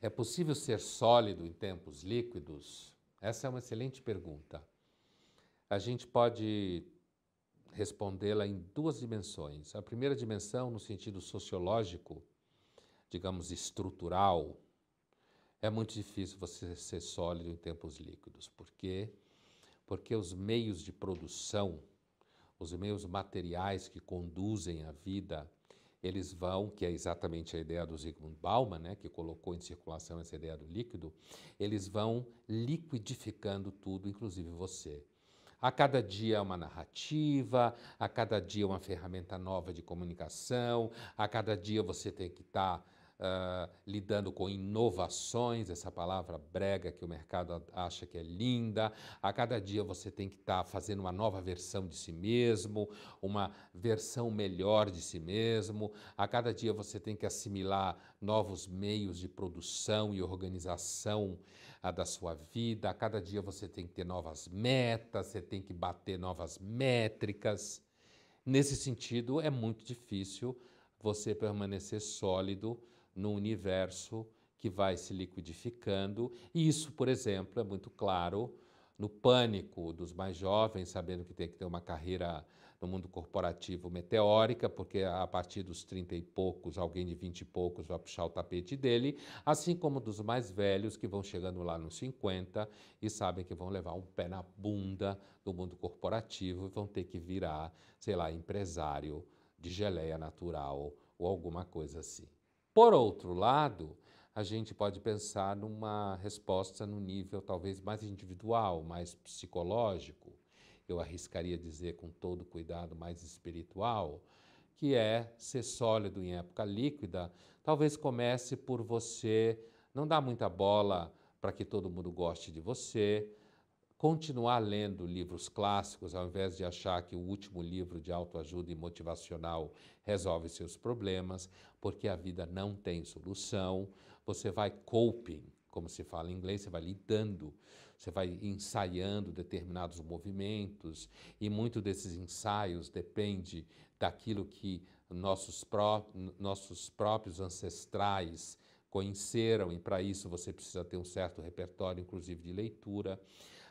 É possível ser sólido em tempos líquidos? Essa é uma excelente pergunta. A gente pode respondê-la em duas dimensões. A primeira dimensão, no sentido sociológico, digamos estrutural, é muito difícil você ser sólido em tempos líquidos. Por quê? Porque os meios de produção, os meios materiais que conduzem a vida, eles vão, que é exatamente a ideia do Zygmunt Bauman, né, que colocou em circulação essa ideia do líquido, eles vão liquidificando tudo, inclusive você. A cada dia é uma narrativa, a cada dia é uma ferramenta nova de comunicação, a cada dia você tem que estar. Tá uh, lidando com inovações, essa palavra brega que o mercado acha que é linda. A cada dia você tem que estar tá fazendo uma nova versão de si mesmo, uma versão melhor de si mesmo. A cada dia você tem que assimilar novos meios de produção e organização uh, da sua vida. A cada dia você tem que ter novas metas, você tem que bater novas métricas. Nesse sentido, é muito difícil você permanecer sólido no universo que vai se liquidificando. E isso, por exemplo, é muito claro no pânico dos mais jovens, sabendo que tem que ter uma carreira no mundo corporativo meteórica, porque a partir dos 30 e poucos, alguém de 20 e poucos vai puxar o tapete dele, assim como dos mais velhos que vão chegando lá nos 50 e sabem que vão levar um pé na bunda do mundo corporativo e vão ter que virar, sei lá, empresário de geleia natural ou alguma coisa assim. Por outro lado, a gente pode pensar numa resposta no nível talvez mais individual, mais psicológico, eu arriscaria dizer com todo cuidado mais espiritual, que é ser sólido em época líquida, talvez comece por você não dar muita bola para que todo mundo goste de você, continuar lendo livros clássicos ao invés de achar que o último livro de autoajuda e motivacional resolve seus problemas, porque a vida não tem solução. Você vai coping, como se fala em inglês, você vai lidando, você vai ensaiando determinados movimentos e muito desses ensaios depende daquilo que nossos, pró nossos próprios ancestrais conheceram e para isso você precisa ter um certo repertório, inclusive de leitura.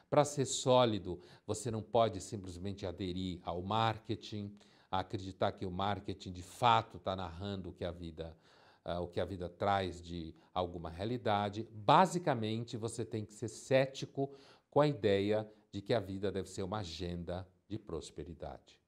Para ser sólido, você não pode simplesmente aderir ao marketing, acreditar que o marketing de fato está narrando o que a vida uh, o que a vida traz de alguma realidade. Basicamente, você tem que ser cético com a ideia de que a vida deve ser uma agenda de prosperidade.